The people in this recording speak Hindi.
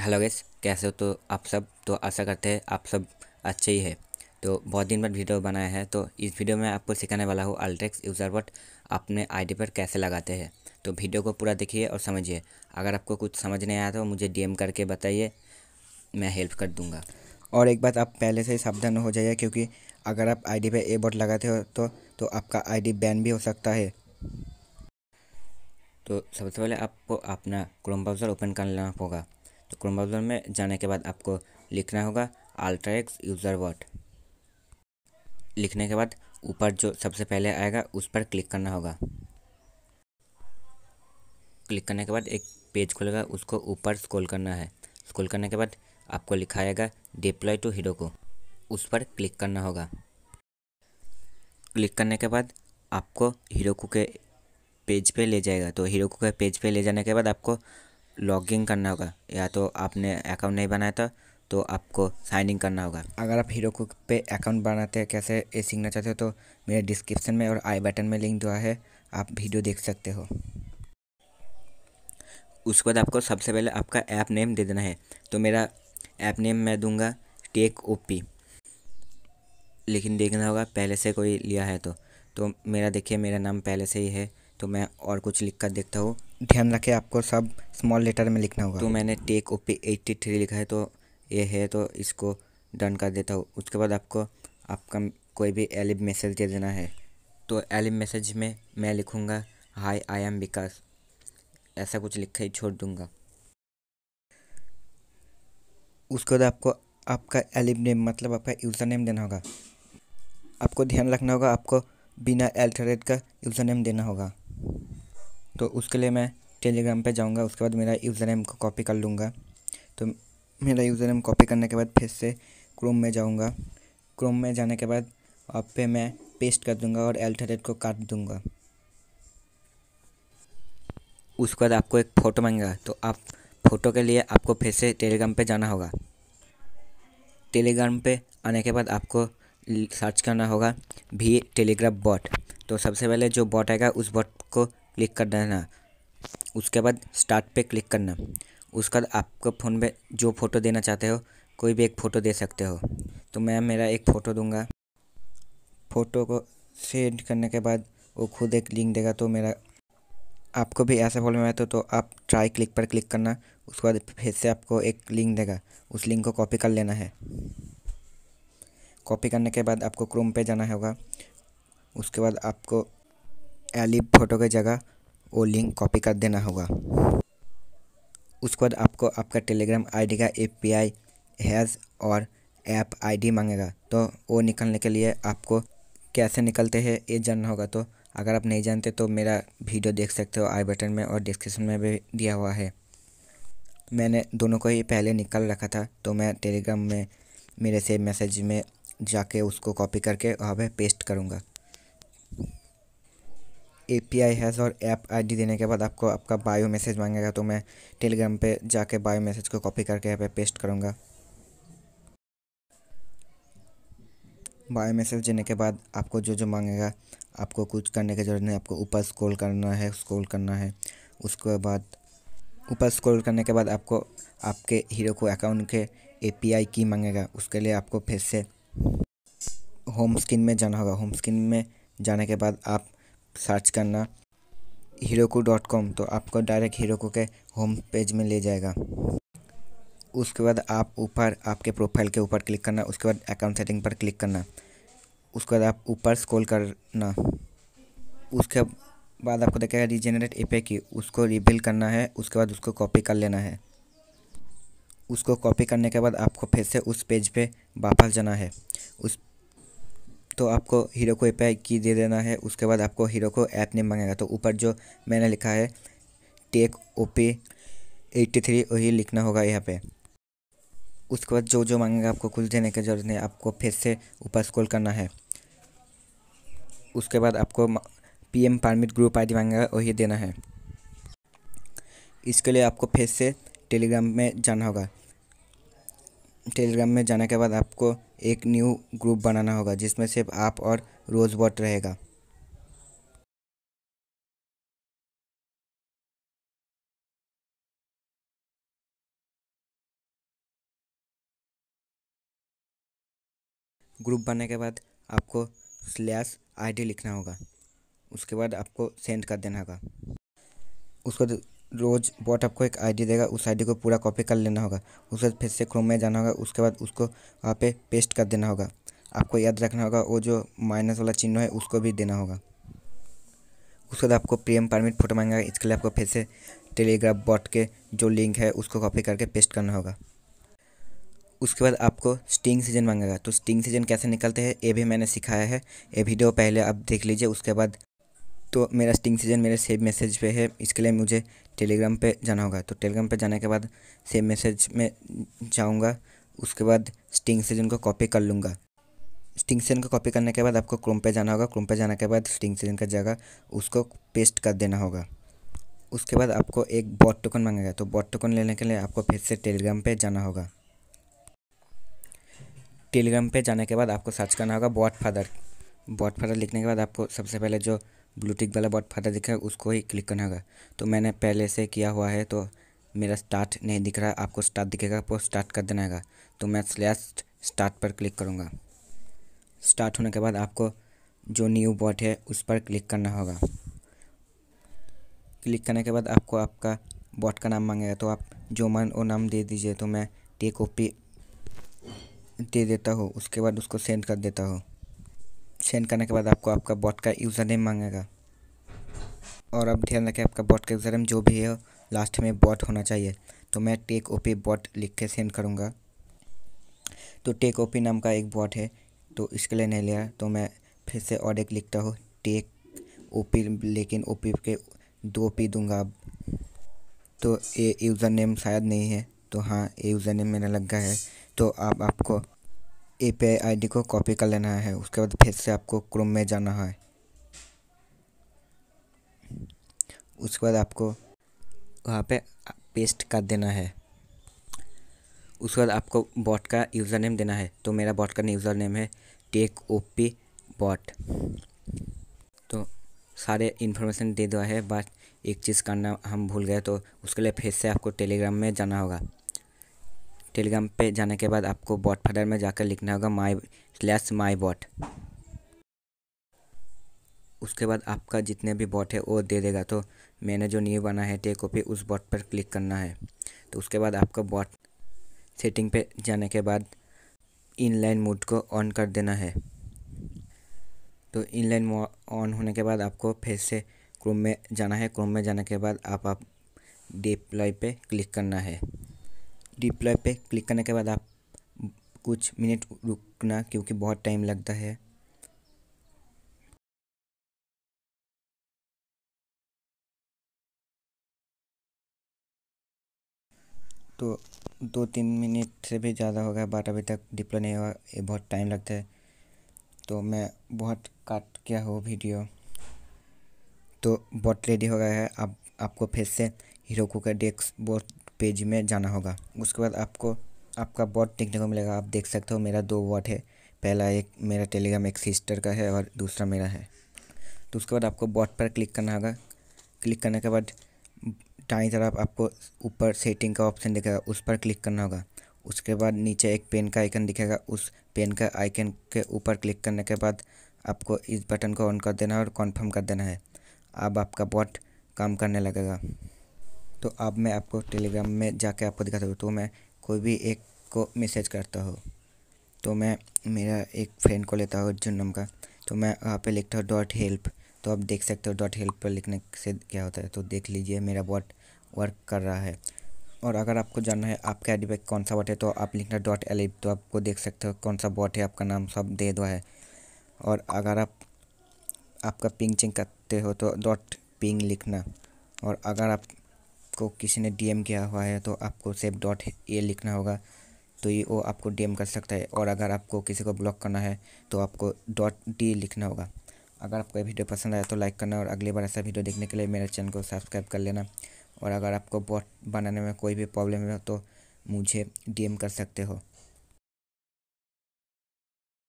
हेलो गैस कैसे हो तो आप सब तो आशा करते हैं आप सब अच्छे ही है तो बहुत दिन बाद वीडियो बनाया है तो इस वीडियो में आपको सिखाने वाला हूँ अल्ट्रेक्स यूज़र वट अपने आईडी पर कैसे लगाते हैं तो वीडियो को पूरा देखिए और समझिए अगर आपको कुछ समझ नहीं आया तो मुझे डीएम करके बताइए मैं हेल्प कर दूँगा और एक बात आप पहले से ही सावधान हो जाइए क्योंकि अगर आप डी पर ए बोर्ड लगाते हो तो तो आपका आई बैन भी हो सकता है तो सबसे पहले आपको अपना क्रोम ब्राउज़र ओपन कर लेना होगा तो क्रोम ब्राउज़र में जाने के बाद आपको लिखना होगा अल्ट्राएक्स यूज़र वर्ड लिखने के बाद ऊपर जो सबसे पहले आएगा उस पर क्लिक करना होगा क्लिक करने के बाद एक पेज खुलेगा उसको ऊपर स्क्रॉल करना है स्क्रॉल करने के बाद आपको लिखा आएगा डिप्लॉय टू हीरो को उस पर क्लिक करना होगा क्लिक करने के बाद आपको हीरोको के पेज पे ले जाएगा तो हीरोको के पेज पे ले जाने के बाद आपको लॉगिन करना होगा या तो आपने अकाउंट नहीं बनाया था तो आपको साइन इन करना होगा अगर आप हीरो कुक पे अकाउंट बनाते हैं कैसे ये सीखना चाहते हो तो मेरे डिस्क्रिप्शन में और आई बटन में लिंक दिया है आप वीडियो देख सकते हो उसके बाद आपको सबसे पहले आपका ऐप नेम दे देना है तो मेरा ऐप नेम मैं दूंगा टेक ओ पी लेकिन देखना होगा पहले से कोई लिया है तो तो मेरा देखिए मेरा नाम पहले से ही है तो मैं और कुछ लिख कर देखता हूँ ध्यान रखें आपको सब स्मॉल लेटर में लिखना होगा तो मैंने tech O P eighty three लिखा है तो ये है तो इसको डन कर देता हूँ उसके बाद आपको आपका कोई भी एलिब मैसेज दे देना है तो एलिब मैसेज में मैं लिखूँगा हाई आई एम विकास ऐसा कुछ लिख ही छोड़ दूँगा उसके बाद आपको आपका एलिब नेम मतलब आपका यूज़र नेम देना होगा आपको ध्यान रखना होगा आपको बिना एल्टरेट का यूज़र नेम देना होगा तो उसके लिए मैं टेलीग्राम पे जाऊँगा उसके बाद मेरा यूज़र नेम को कॉपी कर लूँगा तो मेरा यूज़र नेम कॉपी करने के बाद फिर से क्रोम में जाऊँगा क्रोम में जाने के बाद आप पे मैं पेस्ट कर दूँगा और एल्टरेट को काट दूँगा उसके बाद आपको एक फ़ोटो मांगेगा तो आप फ़ोटो के लिए आपको फिर से टेलीग्राम पे जाना होगा टेलीग्राम पे आने के बाद आपको सर्च करना होगा भी टेलीग्राफ बॉट तो सबसे पहले जो बॉट आएगा उस बॉट को क्लिक कर देना उसके बाद स्टार्ट पे क्लिक करना उसके बाद आपको फ़ोन में जो फ़ोटो देना चाहते हो कोई भी एक फ़ोटो दे सकते हो तो मैं मेरा एक फ़ोटो दूंगा फ़ोटो को सेंड करने के बाद वो खुद एक लिंक देगा तो मेरा आपको भी ऐसा प्रॉब्लम आया तो, तो आप ट्राई क्लिक पर क्लिक करना उसके बाद फिर से आपको एक लिंक देगा उस लिंक को कॉपी कर लेना है कॉपी करने के बाद आपको क्रोम पे जाना होगा उसके बाद आपको एलिप फ़ोटो की जगह वो लिंक कॉपी कर देना होगा उसके बाद आपको आपका टेलीग्राम आईडी का एपीआई हैज़ और ऐप आईडी मांगेगा तो वो निकलने के लिए आपको कैसे निकलते हैं ये जानना होगा तो अगर आप नहीं जानते तो मेरा वीडियो देख सकते हो आई बटन में और डिस्क्रिप्शन में भी दिया हुआ है मैंने दोनों को ही पहले निकल रखा था तो मैं टेलीग्राम में मेरे से मैसेज में जाके उसको कॉपी करके वहाँ पर पेस्ट करूँगा ए पी आई हैज़ और ऐप आई डी देने के बाद आपको आपका बायो मैसेज मांगेगा तो मैं टेलीग्राम पे जाके बायो मैसेज को कॉपी करके यहाँ पे पेस्ट करूँगा बायो मैसेज देने के बाद आपको जो जो मांगेगा आपको कुछ करने की जरूरत नहीं आपको ऊपर स्क्रॉल करना है स्क्रॉल करना है उसके बाद ऊपर स्क्रॉल करने के बाद आपको आपके हीरो को अकाउंट के ए पी आई की मांगेगा उसके लिए आपको फिर से होम स्क्रीन में जाना होगा होम स्क्रीन में जाने के बाद आप सर्च करना हीरोको डॉट कॉम तो आपको डायरेक्ट हीरोको के होम पेज में ले जाएगा उसके बाद आप ऊपर आपके प्रोफाइल के ऊपर क्लिक करना उसके बाद अकाउंट सेटिंग पर क्लिक करना उसके बाद आप ऊपर स्क्रॉल करना उसके बाद आपको देखेगा रीजनरेट एपे की उसको रिबिल करना है उसके बाद उसको कॉपी कर लेना है उसको कॉपी करने के बाद आपको फिर से उस पेज पे वापस जाना है उस तो आपको हीरो को एपीआई की दे देना है उसके बाद आपको हीरो को ऐप नेम मांगेगा तो ऊपर जो मैंने लिखा है tech O P eighty three वही लिखना होगा यहाँ पे उसके बाद जो जो मांगेगा आपको कुछ देने की जरूरत नहीं आपको फिर से ऊपर स्कॉल करना है उसके बाद आपको P M permit group I D मांगेगा वही देना है इसके लिए आपको फिर से टेलीग्राम में जाना होगा टेलीग्राम में जाने के बाद आपको एक न्यू ग्रुप बनाना होगा जिसमें सिर्फ आप और रोज़ रहेगा ग्रुप बनने के बाद आपको स्लैश आईडी लिखना होगा उसके बाद आपको सेंड कर देना होगा उसको रोज़ बॉट आपको एक आईडी देगा उस आईडी को पूरा कॉपी कर लेना होगा उसके बाद फिर से क्रोम में जाना होगा उसके बाद उसको वहाँ पे पेस्ट कर देना होगा आपको याद रखना होगा वो जो माइनस वाला चिन्ह है उसको भी देना होगा उसके बाद आपको प्रीएम परमिट फोटो मांगेगा इसके लिए आपको फिर से टेलीग्राफ बॉट के जो लिंक है उसको कॉपी करके पेस्ट करना होगा उसके बाद आपको स्टिंग सीजन मांगेगा तो स्टिंग सीजन कैसे निकलते हैं ये भी मैंने सिखाया है ये वीडियो पहले आप देख लीजिए उसके बाद तो मेरा स्टिंग सीजन मेरे सेव मैसेज पे है इसके लिए मुझे टेलीग्राम पे जाना होगा तो टेलीग्राम पे जाने के बाद सेम मैसेज में जाऊँगा उसके बाद स्टिंग से जिनको कॉपी कर लूँगा स्टिंग से को कॉपी करने के बाद आपको क्रोम पे जाना होगा क्रोम पे जाने के बाद स्टिंग से जिनका जगह उसको पेस्ट कर देना होगा उसके बाद आपको एक बॉट टोकन मांगेगा तो बॉट टोकन लेने के लिए आपको फिर से टेलीग्राम पर जाना होगा टेलीग्राम पर जाने के बाद आपको सर्च करना होगा बॉट फादर बॉट फादर लिखने के बाद आपको सबसे पहले जो ब्लूटिक वाला बॉट फाटा दिखा है उसको ही क्लिक करना होगा तो मैंने पहले से किया हुआ है तो मेरा स्टार्ट नहीं दिख रहा आपको स्टार्ट दिखेगा वो स्टार्ट कर देना होगा तो मैं स्लैश स्टार्ट पर क्लिक करूँगा स्टार्ट होने के बाद आपको जो न्यू बॉट है उस पर क्लिक करना होगा क्लिक करने के बाद आपको आपका बॉट का नाम मांगेगा तो आप जो मन वो नाम दे दीजिए तो मैं टे कॉपी दे देता हूँ उसके बाद उसको सेंड कर देता हूँ सेंड करने के बाद आपको आपका बॉट का यूज़र नेम मांगेगा और अब ध्यान रखें आपका बॉट का यूज़र नेम जो भी है लास्ट में बॉट होना चाहिए तो मैं टेक ओपी बॉट लिख के सेंड करूँगा तो टेक ओपी नाम का एक बॉट है तो इसके लिए नहीं लिया तो मैं फिर से और एक लिखता हूँ टेक ओपी लेकिन ओपी के दो पी दूंगा अब तो ये यूज़र नेम शायद नहीं है तो हाँ ये यूज़र नेम मेरा लग गया है तो आप आपको A P I I D को कॉपी कर लेना है उसके बाद फिर से आपको क्रोम में जाना है उसके बाद आपको वहाँ पे पेस्ट कर देना है उसके बाद आपको बॉट का यूज़र नेम देना है तो मेरा बॉट का यूज़र नेम है टेक ओ पी बॉट तो सारे इन्फॉर्मेशन दे दिया है बट एक चीज़ करना हम भूल गए तो उसके लिए फिर से आपको टेलीग्राम में जाना होगा टेलीग्राम पे जाने के बाद आपको बॉट फादर में जाकर लिखना होगा माई स्लैश माई बॉट उसके बाद आपका जितने भी बॉट है वो दे देगा तो मैंने जो न्यू बना है टेक कॉपी उस बॉट पर क्लिक करना है तो उसके बाद आपका बॉट सेटिंग पे जाने के बाद इनलाइन मोड को ऑन कर देना है तो इनलाइन ऑन होने के बाद आपको फिर से क्रोम में जाना है क्रोम में जाने के बाद आप आप डिप्लाई पे क्लिक करना है डिप्लॉय पे क्लिक करने के बाद आप कुछ मिनट रुकना क्योंकि बहुत टाइम लगता है तो दो तीन मिनट से भी ज़्यादा हो गया बट अभी तक डिप्लॉय नहीं हुआ ये बहुत टाइम लगता है तो मैं बहुत काट गया हो वीडियो तो बहुत रेडी हो गया है आप आपको फिर से हीरो को का डेस्क बोर्ड पेज में जाना होगा उसके बाद आपको आपका बॉट देखने को मिलेगा आप देख सकते हो मेरा दो बॉट है पहला एक मेरा टेलीग्राम एक सिस्टर का है और दूसरा मेरा है तो उसके बाद आपको बॉट पर क्लिक करना होगा क्लिक करने के बाद टाई तरफ आपको ऊपर सेटिंग का ऑप्शन दिखेगा उस पर क्लिक करना होगा उसके बाद नीचे एक पेन का आइकन दिखेगा उस पेन का आइकन के ऊपर क्लिक करने के बाद आपको इस बटन को ऑन कर देना है और कॉन्फर्म कर देना है अब आपका बॉट काम करने लगेगा तो अब मैं आपको टेलीग्राम में जाके आपको दिखाता हूँ तो मैं कोई भी एक को मैसेज करता हूँ तो मैं मेरा एक फ्रेंड को लेता हूँ अर्जुन नाम का तो मैं वहाँ पे लिखता हूँ डॉट हेल्प तो आप देख सकते हो डॉट हेल्प पर लिखने से क्या होता है तो देख लीजिए मेरा बॉट वर्क कर रहा है और अगर आपको जानना है आपके आई पे कौन सा बॉट है तो आप लिखना डॉट एल तो आपको देख सकते हो कौन सा बॉट है आपका नाम सब दे दो है और अगर आप आपका पिंग चिंग करते हो तो डॉट पिंग लिखना और अगर आप आपको किसी ने डीएम किया हुआ है तो आपको सेफ डॉट ये लिखना होगा तो ये वो आपको डीएम कर सकता है और अगर आपको किसी को ब्लॉक करना है तो आपको डॉट डी लिखना होगा अगर आपको ये वीडियो पसंद आया तो लाइक करना और अगली बार ऐसा वीडियो देखने के लिए मेरे चैनल को सब्सक्राइब कर लेना और अगर आपको बॉट बनाने में कोई भी प्रॉब्लम है तो मुझे डीएम कर सकते हो